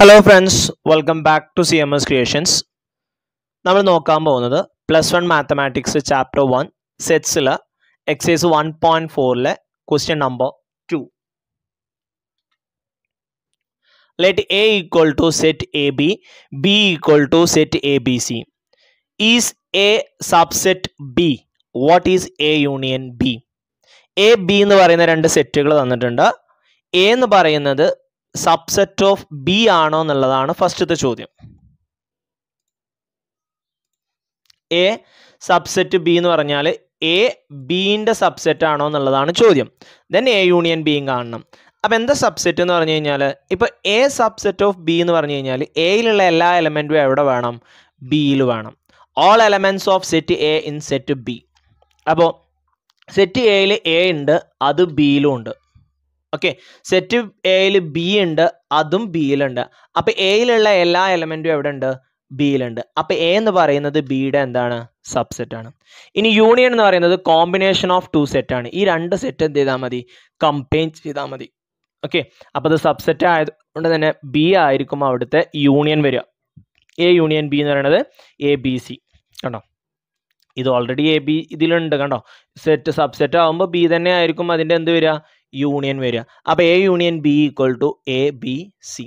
hello friends welcome back to C M S creations നമ്മൾ നോക്കാൻ പോകുന്നത് plus one mathematics chapter one സെറ്റ്സിൽ exercise one point ഫോറിലെ question number two let A equal to set A B B equal to set A B C is A subset B what is A union B A B എന്ന് പറയുന്ന രണ്ട് സെറ്റുകൾ തന്നിട്ടുണ്ട് A എന്ന് പറയുന്നത് subset of B ആണോ എന്നുള്ളതാണ് ഫസ്റ്റത്തെ ചോദ്യം എ സബ്സെറ്റ് ബി എന്ന് പറഞ്ഞാൽ എ ബീൻ്റെ സബ്സെറ്റ് ആണോ എന്നുള്ളതാണ് ചോദ്യം ദെൻ എ യൂണിയൻ ബിയും കാണണം അപ്പോൾ എന്താ സബ്സെറ്റ് എന്ന് പറഞ്ഞു കഴിഞ്ഞാൽ ഇപ്പോൾ എ സബ്സെറ്റ് ഓഫ് ബി എന്ന് പറഞ്ഞു കഴിഞ്ഞാൽ എയിലുള്ള എല്ലാ എലമെൻറ്റും എവിടെ വേണം ബിയിൽ വേണം all elements of set A in set B അപ്പോൾ സെറ്റ് എയിൽ എ ഉണ്ട് അത് ബിയിലും ഉണ്ട് ഓക്കെ സെറ്റ് എയിൽ ബി ഉണ്ട് അതും ബിയിലുണ്ട് അപ്പോൾ എയിലുള്ള എല്ലാ എലമെന്റും എവിടെ ഉണ്ട് ബിയിലുണ്ട് അപ്പോൾ എ എന്ന് പറയുന്നത് ബിയുടെ എന്താണ് സബ്സെറ്റ് ആണ് ഇനി യൂണിയൻ എന്ന് പറയുന്നത് കോമ്പിനേഷൻ ഓഫ് ടു സെറ്റ് ആണ് ഈ രണ്ട് സെറ്റ് എന്ത് ചെയ്താൽ മതി കമ്പൈൻ ചെയ്താൽ മതി ഓക്കെ അപ്പോൾ അത് സബ്സെറ്റ് ആയതുകൊണ്ട് തന്നെ ബി ആയിരിക്കും അവിടുത്തെ യൂണിയൻ വരിക എ യൂണിയൻ ബി എന്ന് പറയുന്നത് എ ബി സി കണ്ടോ ഇത് ഓൾറെഡി എ ബി ഇതിലുണ്ട് കണ്ടോ സെറ്റ് സബ്സെറ്റ് ആകുമ്പോൾ ബി തന്നെ ആയിരിക്കും അതിൻ്റെ എന്ത് വരിക യൂണിയൻ വരിക അപ്പോൾ A union B equal to A B C